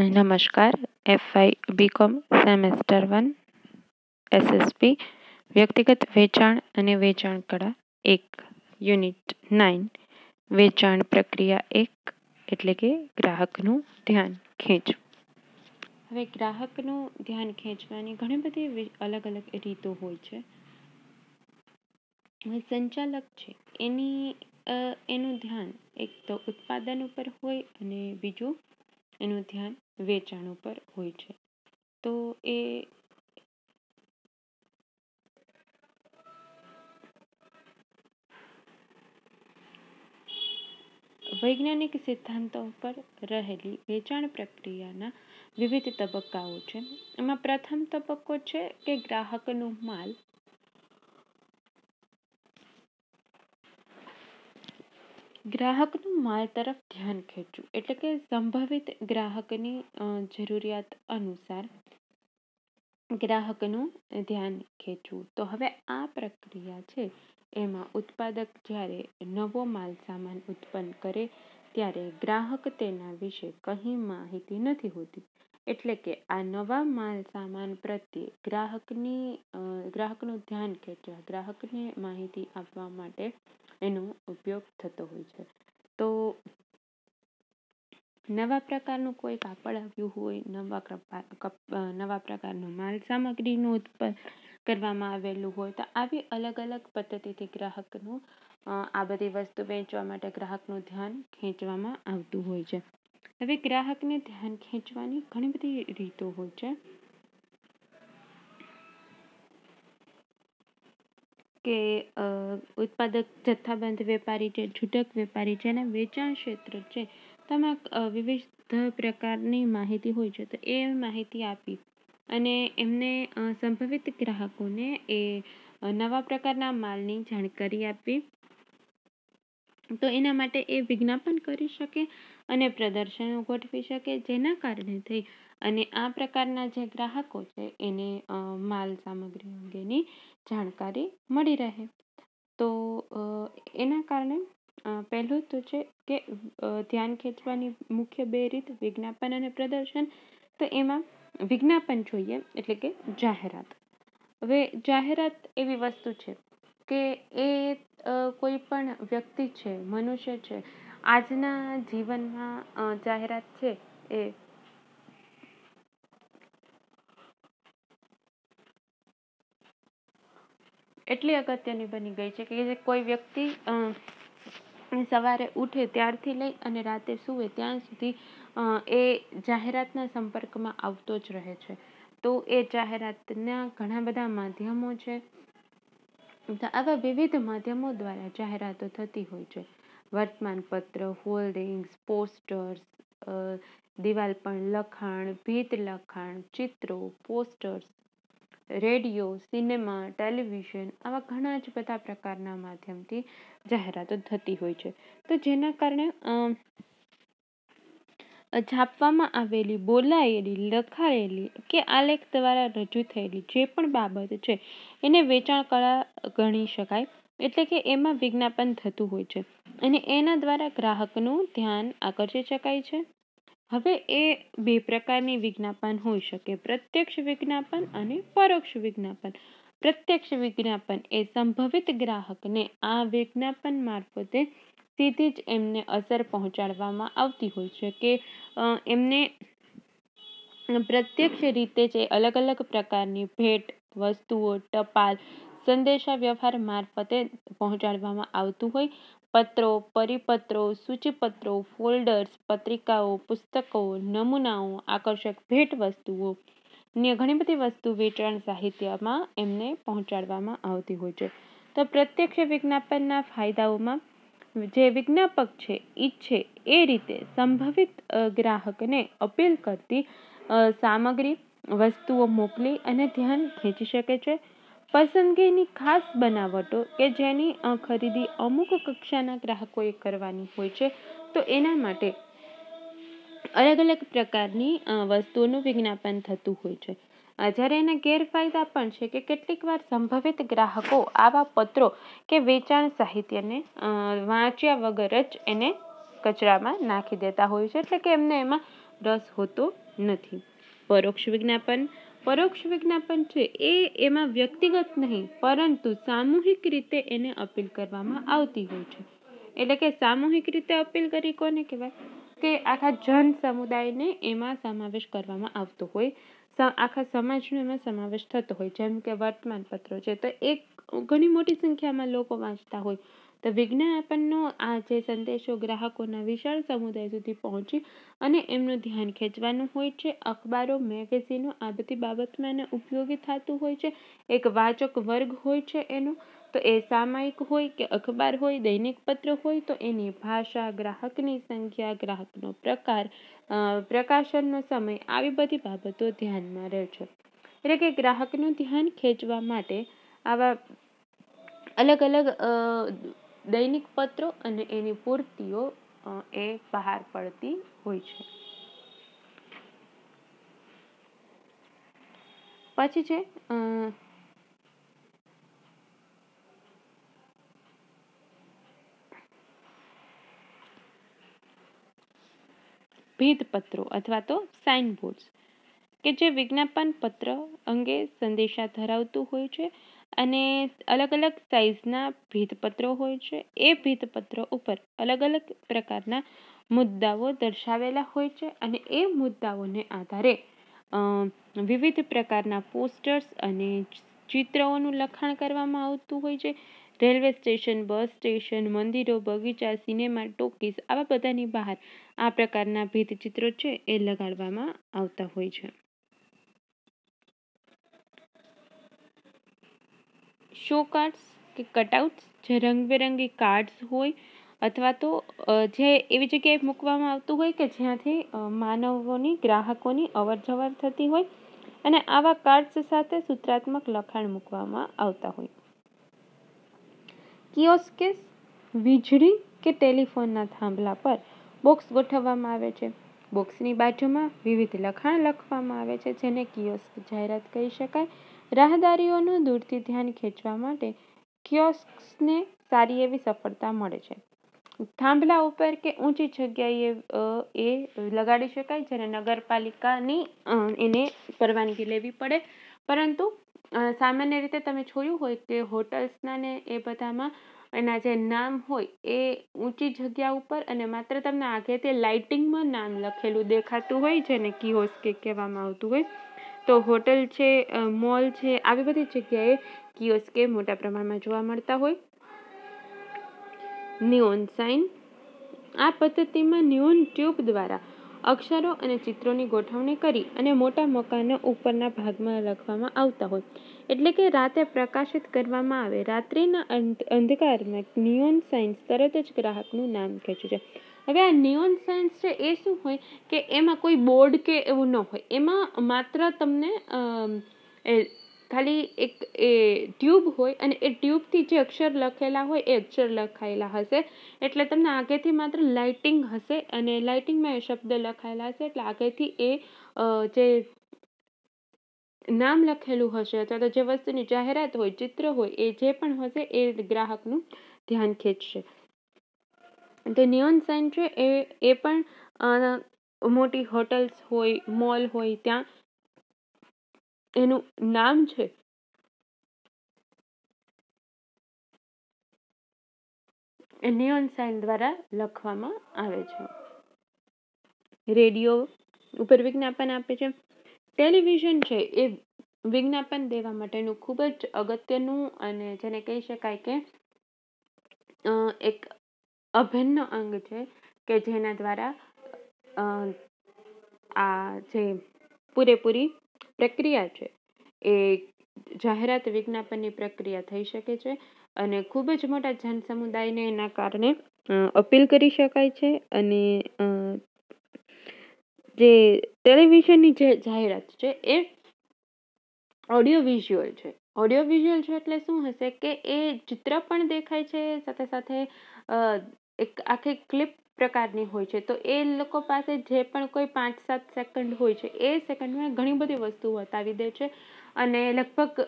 નમસ્કાર F I B Com semester one S S P વ્યક્તિગત વેચાણ અને વેચાણ કળા એક યુનિટ નાઇન વેચાણ પ્રક્રિયા એક એટલે કે ગ્રાહકનું ધ્યાન ખેંચવું હવે ગ્રાહકનું ધ્યાન ખેંચવાની ઘણી બધી અલગ અલગ રીતો હોય છે સંચાલક છે એની એનું ધ્યાન એક તો ઉત્પાદન ઉપર હોય અને બીજું એનું ધ્યાન વેચાણ ઉપર હોય છે તો એ વૈજ્ઞાનિક સિદ્ધાંતો પર રહેલી વેચાણ પ્રક્રિયાના વિવિધ તબક્કાઓ છે એમાં પ્રથમ તબક્કો છે કે ગ્રાહકનો માલ ગ્રાહકનું માલ તરફ ધ્યાન ખેંચવું એટલે કે સંભવિત ગ્રાહકની જરૂરિયાત અનુસાર ગ્રાહકનું ધ્યાન ખેંચવું તો હવે આ પ્રક્રિયા છે એમાં ઉત્પાદક જ્યારે નવો માલ સામાન ઉત્પન્ન કરે ત્યારે ગ્રાહક તેના વિશે કંઈ માહિતી નથી હોતી એટલે કે આ નવા માલ સામાન પ્રત્યે ગ્રાહકની ગ્રાહકનું ધ્યાન ખેંચવા ગ્રાહકને માહિતી આપવા માટે એનો ઉપયોગ થતો હોય છે તો નવા પ્રકારનું કોઈ કાપડ આવ્યું હોય નવા નવા પ્રકારનું માલ સામગ્રીનું ઉત્પન્ન કરવામાં આવેલું હોય તો આવી અલગ અલગ પદ્ધતિથી ગ્રાહકનું આ બધી વસ્તુ વેચવા માટે ગ્રાહકનું ધ્યાન ખેંચવામાં આવતું હોય છે હવે ગ્રાહકને ધ્યાન ખેંચવાની ઘણી બધી રીતો હોય છે કે ઉત્પાદક જથ્થાબંધ વેપારી છે છૂટક વેપારી છે અને વેચાણ ક્ષેત્ર છે તેમાં વિવિધ પ્રકારની માહિતી હોય છે તો એ માહિતી આપી અને એમને સંભવિત ગ્રાહકોને એ નવા પ્રકારના માલની જાણકારી આપી તો એના માટે એ વિજ્ઞાપન કરી શકે અને પ્રદર્શનો ગોઠવી શકે જેના કારણે થઈ અને આ પ્રકારના જે ગ્રાહકો છે એને માલ સામગ્રી અંગેની જાણકારી મળી રહે તો એના કારણે પહેલું તો છે કે ધ્યાન ખેંચવાની મુખ્ય બે રીત વિજ્ઞાપન અને પ્રદર્શન તો એમાં વિજ્ઞાપન જોઈએ એટલે કે જાહેરાત હવે જાહેરાત એવી વસ્તુ છે કે એ કોઈ પણ વ્યક્તિ છે મનુષ્ય છે આજના જીવનમાં જાહેરાત છે એ એટલી અગત્યની બની ગઈ છે કે કોઈ વ્યક્તિ સવારે ઉઠે ત્યારથી લઈ અને રાતે સૂવે ત્યાં સુધી એ જાહેરાતના સંપર્કમાં આવતો જ રહે છે તો એ જાહેરાતના ઘણા બધા માધ્યમો છે આવા વિવિધ માધ્યમો દ્વારા જાહેરાતો થતી હોય છે વર્તમાનપત્ર હોર્ડિંગ્સ પોસ્ટર્સ દિવાલ પર લખાણ ભીત લખાણ ચિત્રો પોસ્ટર્સ રેડિયો સિનેમા ટેલિવિઝન આવા ઘણા જ બધા પ્રકારના માધ્યમથી જાહેરાતો થતી હોય છે તો જેના કારણે છાપવામાં આવેલી બોલાયેલી લખાયેલી કે આલેખ દ્વારા રજૂ થયેલી જે પણ બાબત છે એને વેચાણ કળા ગણી શકાય એટલે કે એમાં વિજ્ઞાપન થતું હોય છે અને એના દ્વારા ગ્રાહકનું ધ્યાન આકર્ષી શકાય છે હવે એ બે પ્રકારની વિજ્ઞાપન હોઈ શકે પ્રત્યક્ષ વિજ્ઞાપન અને પરોક્ષ વિજ્ઞાપન પ્રત્યક્ષ વિજ્ઞાપન એ સંભવિત ગ્રાહકને આ વિજ્ઞાપન મારફતે સીધી જ એમને અસર પહોંચાડવામાં આવતી હોય છે કે એમને પ્રત્યક્ષ રીતે જે અલગ અલગ પ્રકારની ભેટ વસ્તુઓ ટપાલ સંદેશા વ્યવહાર મારફતે પહોંચાડવામાં આવતું હોય પત્રો પરિપત્રો સૂચિપત્રો ફોલ્ડર્સ પત્રિકાઓ પુસ્તકો નમૂનાઓ આકર્ષક ભેટ વસ્તુઓ ને ઘણી બધી વસ્તુ વેચાણ સાહિત્યમાં એમને પહોંચાડવામાં આવતી હોય છે તો પ્રત્યક્ષ વિજ્ઞાપનના ફાયદાઓમાં જે વિજ્ઞાપક છે ઈચ્છે એ રીતે સંભવિત ગ્રાહકને અપીલ કરતી સામગ્રી વસ્તુઓ મોકલી અને ધ્યાન ખેંચી શકે છે પસંદગીની ખાસ બનાવટો કે જેની ખરીદી અમુક કક્ષાના ગ્રાહકોએ કરવાની હોય છે તો એના માટે અલગ અલગ પ્રકારની વસ્તુઓનું વિજ્ઞાપન થતું હોય છે જ્યારે એના ગેરફાયદા પણ છે કે કેટલીક વાર સંભવિત ગ્રાહકો આવા પત્રો કે વેચાણ સાહિત્યને વાંચ્યા વગર જ એને કચરામાં નાખી દેતા હોય છે એટલે કે એમને એમાં રસ હોતો નથી પરોક્ષ વિજ્ઞાપન પરોક્ષ વિજ્ઞાપન છે એ એમાં વ્યક્તિગત નહીં પરંતુ સામૂહિક રીતે એને અપીલ કરવામાં આવતી હોય છે એટલે કે સામૂહિક રીતે અપીલ કરી કોને કહેવાય કે આખા જન સમુદાયને એમાં સમાવેશ કરવામાં આવતો હોય આખા સમાજનો એમાં સમાવેશ થતો હોય જેમ કે વર્તમાન પત્રો છે તો એક ઘણી મોટી સંખ્યામાં લોકો વાંચતા હોય તો વિજ્ઞાપનનો આ જે સંદેશો ગ્રાહકોના વિશાળ સમુદાય સુધી પહોંચી અને એમનું ધ્યાન ખેંચવાનું હોય છે અખબારો મેગેઝિનો આ બધી બાબતમાં એને ઉપયોગી થતું હોય છે એક વાચક વર્ગ હોય છે એનો તો એ સામાયિક હોય કે અખબાર હોય દૈનિક પત્ર હોય તો એની ભાષા ગ્રાહકની સંખ્યા ગ્રાહકનો પ્રકાર પ્રકાશનનો સમય આવી બધી બાબતો ધ્યાનમાં રહે છે એટલે કે ગ્રાહકનું ધ્યાન ખેંચવા માટે આવા અલગ અલગ દૈનિક પત્રો અને એની પૂર્તિઓ એ બહાર પડતી હોય છે પછી છે ભેદપત્રો અથવા તો સાઇન બોર્ડ કે જે વિજ્ઞાપન પત્ર અંગે સંદેશા ધરાવતું હોય છે અને અલગ અલગ સાઇઝના ભીંતપત્રો હોય છે એ ભીતપત્રો ઉપર અલગ અલગ પ્રકારના મુદ્દાઓ દર્શાવેલા હોય છે અને એ મુદ્દાઓને આધારે વિવિધ પ્રકારના પોસ્ટર્સ અને ચિત્રોનું લખાણ કરવામાં આવતું હોય છે રેલવે સ્ટેશન બસ સ્ટેશન મંદિરો બગીચા સિનેમા ટોકીઝ આવા બધાની બહાર આ પ્રકારના ભીંત ચિત્રો છે એ લગાડવામાં આવતા હોય છે શો કાર્ડ્સ કે કટઆઉટ્સ જે રંગબેરંગી કાર્ડ્સ હોય અથવા તો જે એવી જગ્યાએ મૂકવામાં આવતું હોય કે જ્યાંથી માનવોની ગ્રાહકોની અવર જવર થતી હોય અને આવા કાર્ડ્સ સાથે સૂત્રાત્મક લખાણ મૂકવામાં આવતા હોય કિયોસ્કેસ વીજળી કે ટેલિફોનના થાંભલા પર બોક્સ ગોઠવવામાં આવે છે બોક્સની બાજુમાં વિવિધ લખાણ લખવામાં આવે છે જેને કિયોસ્ક જાહેરાત કહી શકાય રાહદારીઓનું દૂરથી ધ્યાન ખેંચવા માટે કિયોસ્કને સારી એવી સફળતા મળે છે થાંભલા ઉપર કે ઊંચી જગ્યાએ એ લગાડી શકાય જ્યારે નગરપાલિકાની એને પરવાનગી લેવી પડે પરંતુ સામાન્ય રીતે તમે જોયું હોય કે હોટલ્સના ને એ બધામાં એના જે નામ હોય એ ઊંચી જગ્યા ઉપર અને માત્ર તમને આગે તે લાઇટિંગમાં નામ લખેલું દેખાતું હોય જેને કિયોસ્ક કહેવામાં આવતું હોય તો હોટલ છે મોલ છે આવી બધી જગ્યાએ કિયોસ્કે મોટા પ્રમાણમાં જોવા મળતા હોય નિયોન સાઇન આ પદ્ધતિમાં નિયોન ટ્યુબ દ્વારા અક્ષરો અને ચિત્રોની ગોઠવણી કરી અને મોટા મકાનો ઉપરના ભાગમાં લખવામાં આવતા હોય એટલે કે રાતે પ્રકાશિત કરવામાં આવે રાત્રિના અંધકારમાં નિયોન સાઇન્સ તરત જ ગ્રાહકનું નામ ખેંચ્યું છે હવે આ નિયોન સાયન્સ છે એ શું હોય કે એમાં કોઈ બોર્ડ કે એવું ન હોય એમાં માત્ર તમને ખાલી એક એ ટ્યુબ હોય અને એ ટ્યુબથી જે અક્ષર લખેલા હોય એ અક્ષર લખાયેલા હશે એટલે તમને આગેથી માત્ર લાઇટિંગ હશે અને લાઇટિંગમાં એ શબ્દ લખાયેલા હશે એટલે આગેથી એ જે નામ લખેલું હશે અથવા તો જે વસ્તુની જાહેરાત હોય ચિત્ર હોય એ જે પણ હશે એ ગ્રાહકનું ધ્યાન ખેંચશે તો નિયોન સાઇન છે એ એ પણ મોટી હોટલ્સ હોય મોલ હોય ત્યાં એનું નામ છે એ નિયોન સાઇન દ્વારા લખવામાં આવે છે રેડિયો ઉપર વિજ્ઞાપન આપે છે ટેલિવિઝન છે એ વિજ્ઞાપન દેવા માટેનું ખૂબ જ અગત્યનું અને જેને કહી શકાય કે એક અભિન્ન અંગ છે કે જેના દ્વારા આ જે પૂરેપૂરી પ્રક્રિયા છે એ જાહેરાત વિજ્ઞાપનની પ્રક્રિયા થઈ શકે છે અને ખૂબ જ મોટા જનસમુદાયને એના કારણે અપીલ કરી શકાય છે અને જે ટેલિવિઝનની જે જાહેરાત છે એ ઓડિયો વિઝ્યુઅલ છે ઓડિયો વિઝ્યુઅલ છે એટલે શું હશે કે એ ચિત્ર પણ દેખાય છે સાથે સાથે એક આખી ક્લિપ પ્રકારની હોય છે તો એ લોકો પાસે જે પણ કોઈ પાંચ સાત સેકન્ડ હોય છે એ સેકન્ડમાં ઘણી બધી વસ્તુઓ બતાવી દે છે અને લગભગ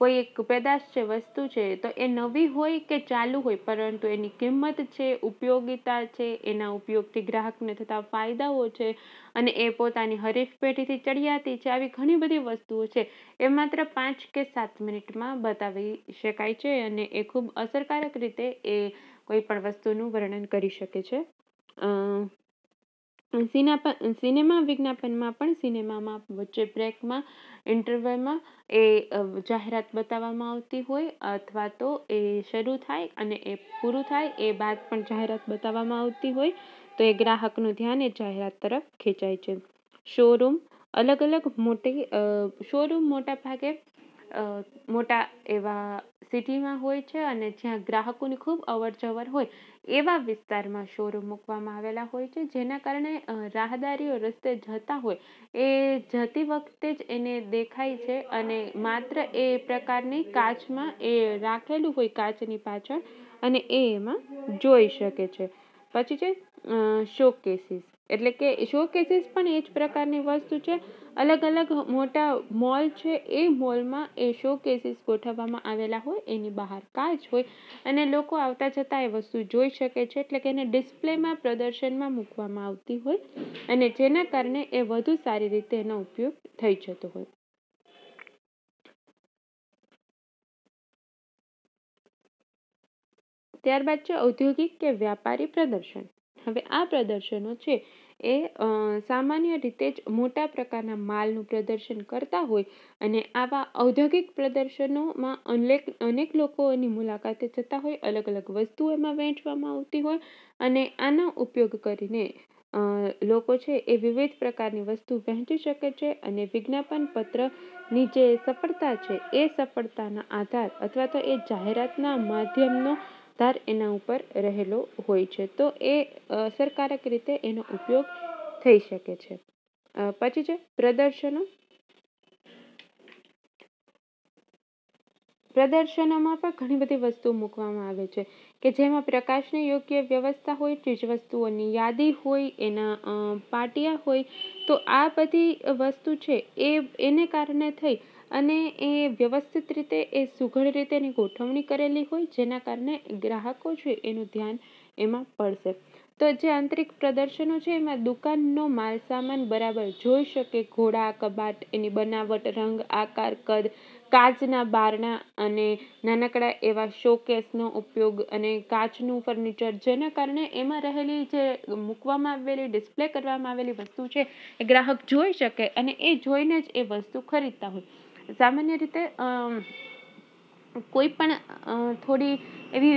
કોઈ એક પેદાશ છે વસ્તુ છે તો એ નવી હોય કે ચાલુ હોય પરંતુ એની કિંમત છે ઉપયોગિતા છે એના ઉપયોગથી ગ્રાહકને થતા ફાયદાઓ છે અને એ પોતાની હરીફપેટીથી ચડિયાતી છે આવી ઘણી બધી વસ્તુઓ છે એ માત્ર પાંચ કે સાત મિનિટમાં બતાવી શકાય છે અને એ ખૂબ અસરકારક રીતે એ કોઈ પણ વસ્તુનું વર્ણન કરી શકે છે સિનેમા સિનેમા વિજ્ઞાપનમાં પણ સિનેમામાં વચ્ચે બ્રેકમાં ઇન્ટરવલમાં એ જાહેરાત બતાવવામાં આવતી હોય અથવા તો એ શરૂ થાય અને એ પૂરું થાય એ બાદ પણ જાહેરાત બતાવવામાં આવતી હોય તો એ ગ્રાહકનું ધ્યાન એ જાહેરાત તરફ ખેંચાય છે શોરૂમ અલગ અલગ મોટી શોરૂમ મોટા ભાગે મોટા એવા સિટીમાં હોય છે અને જ્યાં ગ્રાહકોની ખૂબ અવરજવર હોય એવા વિસ્તારમાં શોરૂમ મૂકવામાં આવેલા હોય છે જેના કારણે રાહદારીઓ રસ્તે જતા હોય એ જતી વખતે જ એને દેખાય છે અને માત્ર એ પ્રકારની કાચમાં એ રાખેલું હોય કાચની પાછળ અને એ એમાં જોઈ શકે છે પછી છે શોકેસીસ એટલે કે શોકેસીસ પણ એ જ પ્રકારની વસ્તુ છે અલગ અલગ મોટા મોલ છે એ મોલમાં એ શો કેસીસ ગોઠવવામાં આવેલા હોય એની બહાર કાચ હોય અને લોકો આવતા જતા એ વસ્તુ જોઈ શકે છે એટલે કે એને ડિસ્પ્લેમાં પ્રદર્શનમાં મૂકવામાં આવતી હોય અને જેના કારણે એ વધુ સારી રીતે એનો ઉપયોગ થઈ જતો હોય ત્યારબાદ છે ઔદ્યોગિક કે વ્યાપારી પ્રદર્શન હવે આ પ્રદર્શનો છે એ સામાન્ય રીતે જ મોટા પ્રકારના માલનું પ્રદર્શન કરતા હોય અને આવા ઔદ્યોગિક પ્રદર્શનોમાં અનેક અનેક લોકોની મુલાકાતે જતા હોય અલગ અલગ વસ્તુઓ એમાં વહેંચવામાં આવતી હોય અને આનો ઉપયોગ કરીને લોકો છે એ વિવિધ પ્રકારની વસ્તુ વહેંચી શકે છે અને વિજ્ઞાપન પત્રની જે સફળતા છે એ સફળતાના આધાર અથવા તો એ જાહેરાતના માધ્યમનો વિસ્તાર એના ઉપર રહેલો હોય છે તો એ અસરકારક રીતે એનો ઉપયોગ થઈ શકે છે પછી છે પ્રદર્શનો પ્રદર્શનોમાં પણ ઘણી બધી વસ્તુઓ મૂકવામાં આવે છે કે જેમાં પ્રકાશની યોગ્ય વ્યવસ્થા હોય ચીજ વસ્તુઓની યાદી હોય એના પાટિયા હોય તો આ બધી વસ્તુ છે એ એને કારણે થઈ અને એ વ્યવસ્થિત રીતે એ સુઘડ રીતે એની ગોઠવણી કરેલી હોય જેના કારણે ગ્રાહકો છે એનું ધ્યાન એમાં પડશે તો જે આંતરિક પ્રદર્શનો છે એમાં દુકાનનો માલ સામાન બરાબર જોઈ શકે ઘોડા કબાટ એની બનાવટ રંગ આકાર કદ કાચના બારણા અને નાનકડા એવા શોકેસનો ઉપયોગ અને કાચનું ફર્નિચર જેના કારણે એમાં રહેલી જે મૂકવામાં આવેલી ડિસ્પ્લે કરવામાં આવેલી વસ્તુ છે એ ગ્રાહક જોઈ શકે અને એ જોઈને જ એ વસ્તુ ખરીદતા હોય સામાન્ય રીતે કોઈ પણ થોડી એવી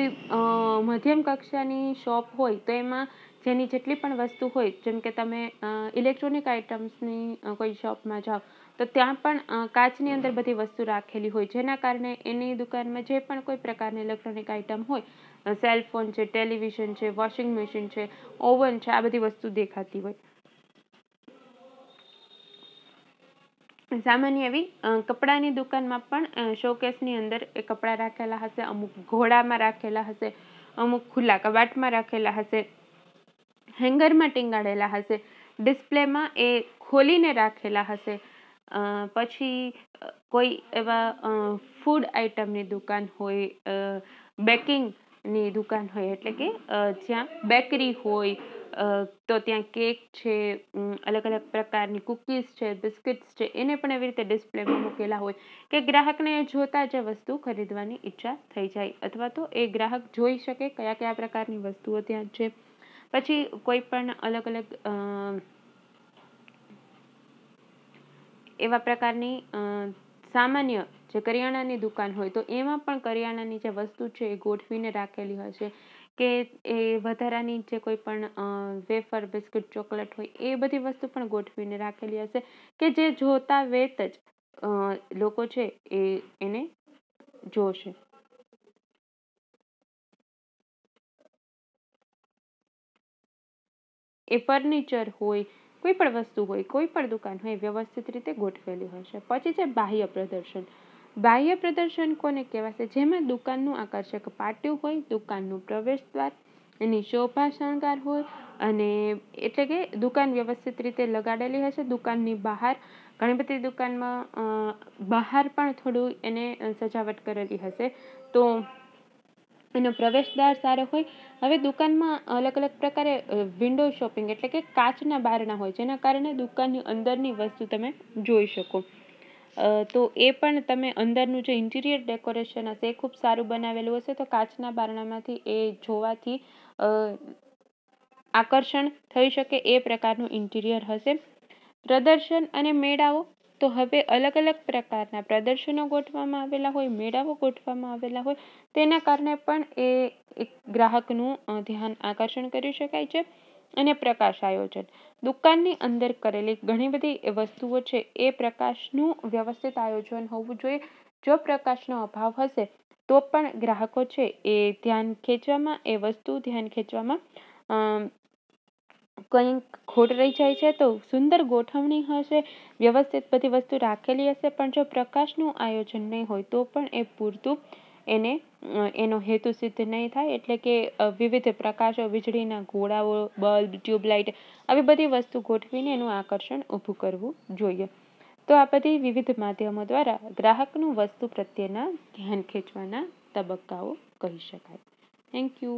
મધ્યમ કક્ષાની શોપ હોય તો એમાં જેની જેટલી પણ વસ્તુ હોય જેમ કે તમે ઇલેક્ટ્રોનિક આઇટમ્સની કોઈ શોપમાં જાઓ તો ત્યાં પણ કાચની અંદર બધી વસ્તુ રાખેલી હોય જેના કારણે એની દુકાનમાં જે પણ કોઈ પ્રકારની ઇલેક્ટ્રોનિક આઇટમ હોય સેલફોન છે ટેલિવિઝન છે વોશિંગ મશીન છે ઓવન છે આ બધી વસ્તુ દેખાતી હોય સામાન્ય એવી કપડાની દુકાનમાં પણ શોકેસની અંદર એ કપડાં રાખેલા હશે અમુક ઘોડામાં રાખેલા હશે અમુક ખુલ્લા કબાટમાં રાખેલા હશે હેંગરમાં ટીંગાડેલા હશે ડિસ્પ્લેમાં એ ખોલીને રાખેલા હશે પછી કોઈ એવા ફૂડ આઇટમની દુકાન હોય બેકિંગ ની દુકાન હોય એટલે કે જ્યાં બેકરી હોય તો ત્યાં કેક છે અલગ અલગ પ્રકારની કૂકીઝ છે બિસ્કિટ્સ છે એને પણ એવી રીતે ડિસ્પ્લેમાં મૂકેલા હોય કે ગ્રાહકને જોતા જ વસ્તુ ખરીદવાની ઈચ્છા થઈ જાય અથવા તો એ ગ્રાહક જોઈ શકે કયા કયા પ્રકારની વસ્તુઓ ત્યાં છે પછી કોઈ પણ અલગ અલગ એવા પ્રકારની સામાન્ય જે કરિયાણાની દુકાન હોય તો એમાં પણ કરિયાણાની જે વસ્તુ છે એ ગોઠવીને રાખેલી હોય છે કે એ વધારાની જે કોઈ પણ વેફર બિસ્કિટ ચોકલેટ હોય એ બધી વસ્તુ પણ ગોઠવીને રાખેલી હશે કે જે જોતા વેત જ લોકો છે એ એને જોશે એ ફર્નિચર હોય કોઈ પણ વસ્તુ હોય કોઈ પણ દુકાન હોય વ્યવસ્થિત રીતે ગોઠવેલી હોય છે પછી છે બાહ્ય પ્રદર્શન બાહ્ય પ્રદર્શન કોને કહેવાશે જેમાં દુકાનનું આકર્ષક પાટિયું હોય દુકાનનું પ્રવેશ દ્વાર એની શોભા શણગાર હોય અને એટલે કે દુકાન વ્યવસ્થિત રીતે લગાડેલી હશે દુકાનની બહાર ઘણી બધી દુકાનમાં બહાર પણ થોડું એને સજાવટ કરેલી હશે તો એનો પ્રવેશદ્વાર સારો હોય હવે દુકાનમાં અલગ અલગ પ્રકારે વિન્ડો શોપિંગ એટલે કે કાચના બારણા હોય જેના કારણે દુકાનની અંદરની વસ્તુ તમે જોઈ શકો તો એ પણ તમે અંદરનું જે ઇન્ટિરિયર ડેકોરેશન હશે એ ખૂબ સારું બનાવેલું હશે તો કાચના બારણામાંથી એ જોવાથી આકર્ષણ થઈ શકે એ પ્રકારનું ઇન્ટિરિયર હશે પ્રદર્શન અને મેળાઓ તો હવે અલગ અલગ પ્રકારના પ્રદર્શનો ગોઠવામાં આવેલા હોય મેળાઓ ગોઠવામાં આવેલા હોય તેના કારણે પણ એ એક ગ્રાહકનું ધ્યાન આકર્ષણ કરી શકાય છે અને પ્રકાશ આયોજન દુકાનની અંદર કરેલી ઘણી બધી વસ્તુઓ છે એ પ્રકાશનું વ્યવસ્થિત આયોજન હોવું જોઈએ જો પ્રકાશનો અભાવ હશે તો પણ ગ્રાહકો છે એ ધ્યાન ખેંચવામાં એ વસ્તુ ધ્યાન ખેંચવામાં કંઈક ખોટ રહી જાય છે તો સુંદર ગોઠવણી હશે વ્યવસ્થિત બધી વસ્તુ રાખેલી હશે પણ જો પ્રકાશનું આયોજન નહીં હોય તો પણ એ પૂરતું એને એનો હેતુ સિદ્ધ નહીં થાય એટલે કે વિવિધ પ્રકાશો વીજળીના ઘોડાઓ બલ્બ ટ્યુબલાઇટ આવી બધી વસ્તુ ગોઠવીને એનું આકર્ષણ ઊભું કરવું જોઈએ તો આ બધી વિવિધ માધ્યમો દ્વારા ગ્રાહકનું વસ્તુ પ્રત્યેના ધ્યાન ખેંચવાના તબક્કાઓ કહી શકાય થેન્ક યુ